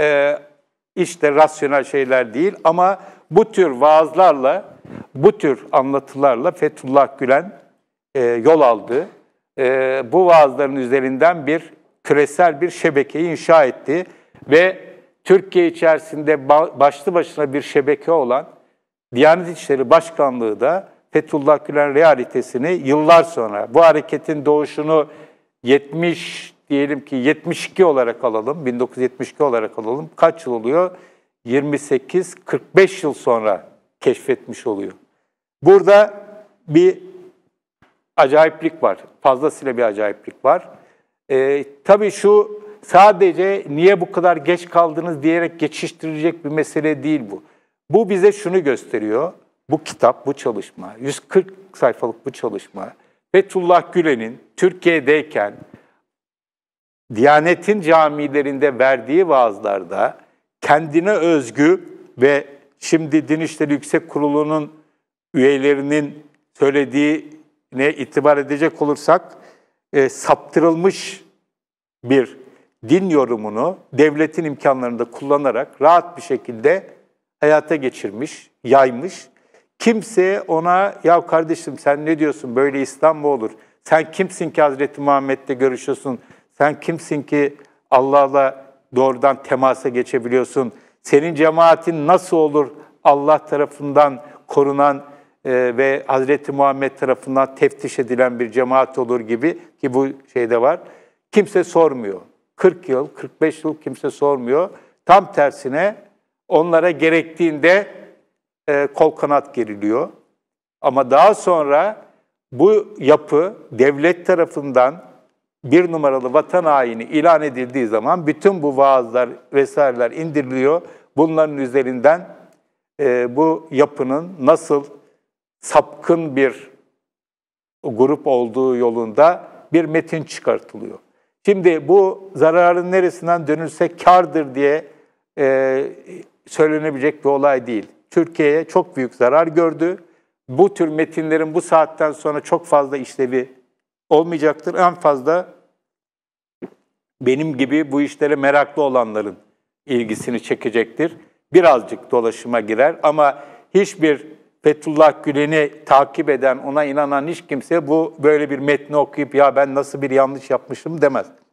e, işte rasyonel şeyler değil ama bu tür vaazlarla, bu tür anlatılarla Fethullah Gülen e, yol aldı. E, bu vaazların üzerinden bir küresel bir şebekeyi inşa etti ve Türkiye içerisinde başlı başına bir şebeke olan Diyanet İşleri Başkanlığı da Fethullah Gülen realitesini yıllar sonra, bu hareketin doğuşunu 70 diyelim ki 72 olarak alalım, 1972 olarak alalım. Kaç yıl oluyor? 28-45 yıl sonra keşfetmiş oluyor. Burada bir acayiplik var. Fazlasıyla bir acayiplik var. Ee, tabii şu sadece niye bu kadar geç kaldınız diyerek geçiştirecek bir mesele değil bu. Bu bize şunu gösteriyor. Bu kitap, bu çalışma, 140 sayfalık bu çalışma, Fethullah Gülen'in Türkiye'deyken Diyanet'in camilerinde verdiği vaazlarda kendine özgü ve şimdi Din İşleri Yüksek Kurulu'nun üyelerinin söylediğine itibar edecek olursak e, saptırılmış bir din yorumunu devletin imkanlarında kullanarak rahat bir şekilde hayata geçirmiş, yaymış. Kimse ona ya kardeşim sen ne diyorsun böyle İslam mı olur? Sen kimsin ki Hazreti Muhammed'le görüşüyorsun? Sen kimsin ki Allah'la doğrudan temasa geçebiliyorsun? Senin cemaatin nasıl olur Allah tarafından korunan e, ve Hz. Muhammed tarafından teftiş edilen bir cemaat olur gibi ki bu şeyde var. Kimse sormuyor. 40 yıl, 45 yıl kimse sormuyor. Tam tersine onlara gerektiğinde e, kol kanat geriliyor. Ama daha sonra bu yapı devlet tarafından bir numaralı vatan haini ilan edildiği zaman bütün bu vaazlar vesaireler indiriliyor. Bunların üzerinden e, bu yapının nasıl sapkın bir grup olduğu yolunda bir metin çıkartılıyor. Şimdi bu zararın neresinden dönülse kardır diye e, söylenebilecek bir olay değil. Türkiye'ye çok büyük zarar gördü. Bu tür metinlerin bu saatten sonra çok fazla işlevi olmayacaktır. En fazla benim gibi bu işlere meraklı olanların ilgisini çekecektir. Birazcık dolaşıma girer ama hiçbir Fethullah Gülen'i takip eden, ona inanan hiç kimse bu böyle bir metni okuyup ya ben nasıl bir yanlış yapmışım demez.